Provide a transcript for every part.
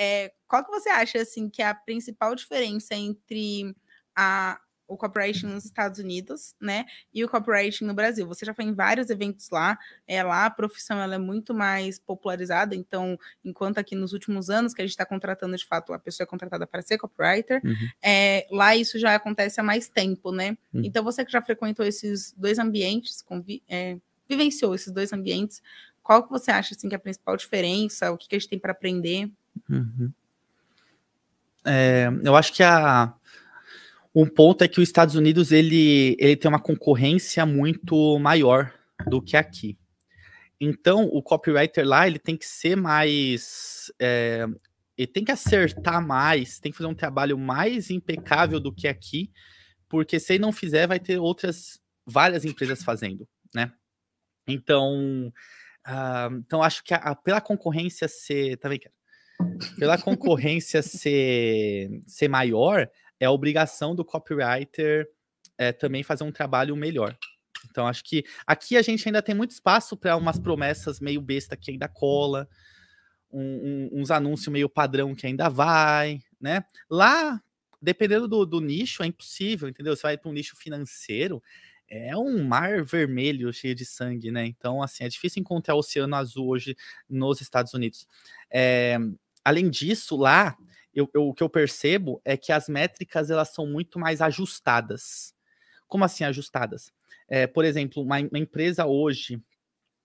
É, qual que você acha assim que é a principal diferença entre a, o copywriting nos uhum. Estados Unidos, né, e o copywriting no Brasil? Você já foi em vários eventos lá, é, lá a profissão ela é muito mais popularizada, então, enquanto aqui nos últimos anos que a gente está contratando, de fato, a pessoa é contratada para ser copywriter, uhum. é, lá isso já acontece há mais tempo, né? Uhum. Então, você que já frequentou esses dois ambientes, convi é, vivenciou esses dois ambientes, qual que você acha, assim, que é a principal diferença, o que, que a gente tem para aprender? Uhum. É, eu acho que a, um ponto é que os Estados Unidos ele, ele tem uma concorrência muito maior do que aqui. Então, o copywriter lá ele tem que ser mais. É, ele tem que acertar mais, tem que fazer um trabalho mais impecável do que aqui, porque se ele não fizer, vai ter outras várias empresas fazendo, né? Então, uh, então acho que a, a, pela concorrência ser. Também, tá pela concorrência ser, ser maior, é obrigação do copywriter é, também fazer um trabalho melhor. Então, acho que aqui a gente ainda tem muito espaço para umas promessas meio besta que ainda cola, um, um, uns anúncios meio padrão que ainda vai, né? Lá, dependendo do, do nicho, é impossível, entendeu? Você vai para um nicho financeiro, é um mar vermelho cheio de sangue, né? Então, assim, é difícil encontrar o oceano azul hoje nos Estados Unidos. É, Além disso, lá, eu, eu, o que eu percebo é que as métricas elas são muito mais ajustadas. Como assim ajustadas? É, por exemplo, uma, uma, empresa hoje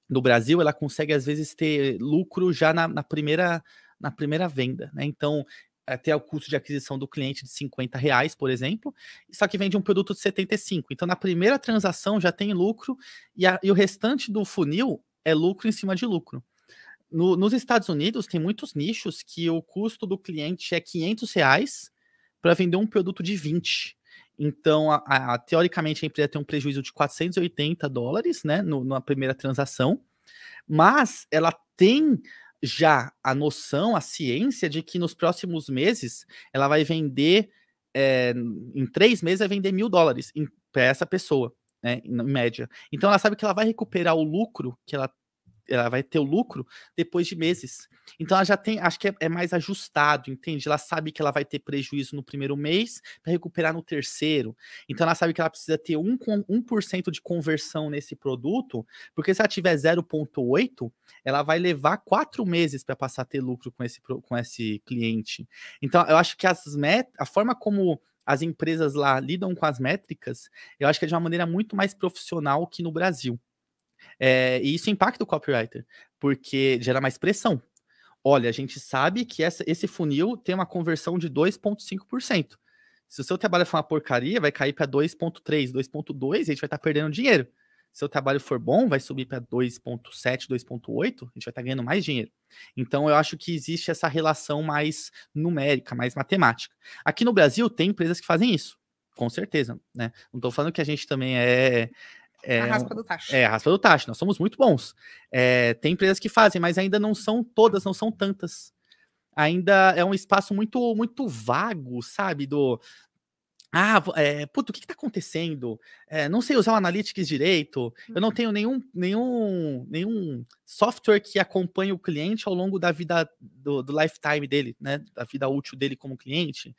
no Brasil, ela consegue às vezes ter lucro já na, na primeira na primeira venda, né? Então, até o custo de aquisição do cliente de 50 reais, por exemplo, só que vende um produto de 75. Então, na primeira transação já tem lucro e, a, e o restante do funil é lucro em cima de lucro. No, nos Estados Unidos, tem muitos nichos que o custo do cliente é 500 reais para vender um produto de 20. Então, a, a, teoricamente, a empresa tem um prejuízo de 480 dólares né, no, na primeira transação, mas ela tem já a noção, a ciência de que nos próximos meses ela vai vender, é, em três meses, vai vender mil dólares para essa pessoa, né, em média. Então, ela sabe que ela vai recuperar o lucro que ela ela vai ter o lucro depois de meses. Então ela já tem, acho que é, é mais ajustado, entende? Ela sabe que ela vai ter prejuízo no primeiro mês para recuperar no terceiro. Então ela sabe que ela precisa ter 1%, cento de conversão nesse produto, porque se ela tiver 0,8, ela vai levar quatro meses para passar a ter lucro com esse, com esse cliente. Então eu acho que as met a forma como as empresas lá lidam com as métricas, eu acho que é de uma maneira muito mais profissional que no Brasil. É, e isso impacta o copywriter, porque gera mais pressão. Olha, a gente sabe que essa, esse funil tem uma conversão de 2,5%. Se o seu trabalho for uma porcaria, vai cair para 2,3, 2,2 e a gente vai estar tá perdendo dinheiro. Se o trabalho for bom, vai subir para 2,7, 2,8, a gente vai estar tá ganhando mais dinheiro. Então, eu acho que existe essa relação mais numérica, mais matemática. Aqui no Brasil, tem empresas que fazem isso, com certeza. Né? Não estou falando que a gente também é, é, a raspa do tacho. É, a raspa do tacho. Nós somos muito bons. É, tem empresas que fazem, mas ainda não são todas, não são tantas. Ainda é um espaço muito, muito vago, sabe? Do. Ah, é, puto, o que, está acontecendo? É, não sei usar o Analytics direito, eu não uhum. tenho nenhum, nenhum, nenhum software que acompanhe o cliente ao longo da vida do, do lifetime dele, né? Da vida útil dele como cliente.